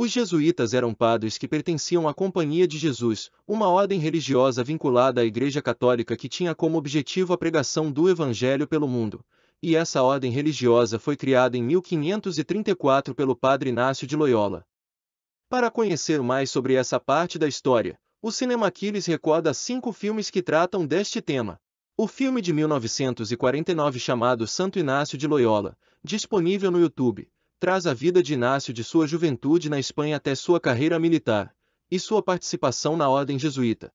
Os jesuítas eram padres que pertenciam à Companhia de Jesus, uma ordem religiosa vinculada à Igreja Católica que tinha como objetivo a pregação do Evangelho pelo mundo. E essa ordem religiosa foi criada em 1534 pelo padre Inácio de Loyola. Para conhecer mais sobre essa parte da história, o Cinema Aquiles recorda cinco filmes que tratam deste tema. O filme de 1949 chamado Santo Inácio de Loyola, disponível no YouTube, traz a vida de Inácio de sua juventude na Espanha até sua carreira militar, e sua participação na Ordem Jesuíta.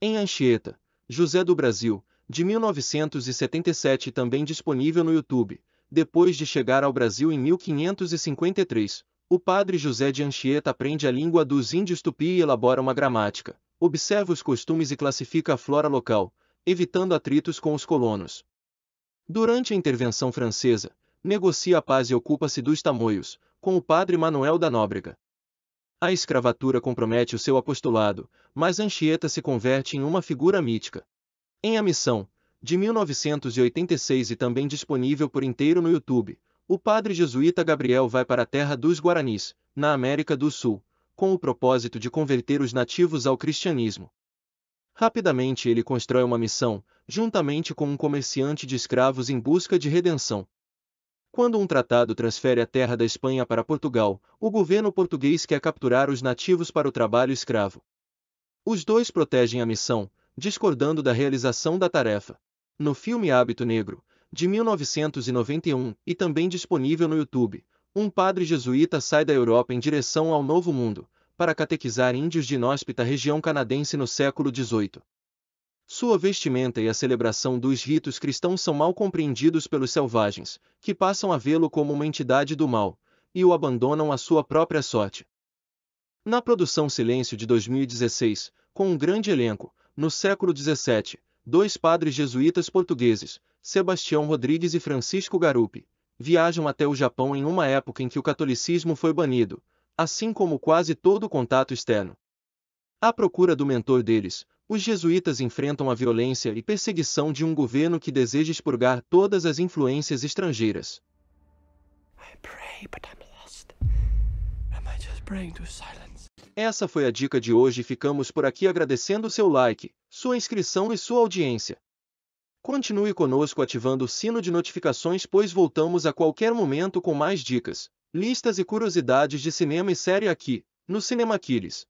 Em Anchieta, José do Brasil, de 1977 também disponível no YouTube, depois de chegar ao Brasil em 1553, o padre José de Anchieta aprende a língua dos índios tupi e elabora uma gramática, observa os costumes e classifica a flora local, evitando atritos com os colonos. Durante a intervenção francesa, negocia a paz e ocupa-se dos tamoios, com o padre Manuel da Nóbrega. A escravatura compromete o seu apostolado, mas Anchieta se converte em uma figura mítica. Em A Missão, de 1986 e também disponível por inteiro no YouTube, o padre jesuíta Gabriel vai para a terra dos Guaranis, na América do Sul, com o propósito de converter os nativos ao cristianismo. Rapidamente ele constrói uma missão, juntamente com um comerciante de escravos em busca de redenção. Quando um tratado transfere a terra da Espanha para Portugal, o governo português quer capturar os nativos para o trabalho escravo. Os dois protegem a missão, discordando da realização da tarefa. No filme Hábito Negro, de 1991, e também disponível no YouTube, um padre jesuíta sai da Europa em direção ao Novo Mundo, para catequizar índios de inóspita região canadense no século XVIII. Sua vestimenta e a celebração dos ritos cristãos são mal compreendidos pelos selvagens, que passam a vê-lo como uma entidade do mal, e o abandonam à sua própria sorte. Na produção Silêncio de 2016, com um grande elenco, no século XVII, dois padres jesuítas portugueses, Sebastião Rodrigues e Francisco Garupi, viajam até o Japão em uma época em que o catolicismo foi banido, assim como quase todo o contato externo. À procura do mentor deles, os jesuítas enfrentam a violência e perseguição de um governo que deseja expurgar todas as influências estrangeiras. Essa foi a dica de hoje e ficamos por aqui agradecendo seu like, sua inscrição e sua audiência. Continue conosco ativando o sino de notificações pois voltamos a qualquer momento com mais dicas, listas e curiosidades de cinema e série aqui, no Cinemaquiles.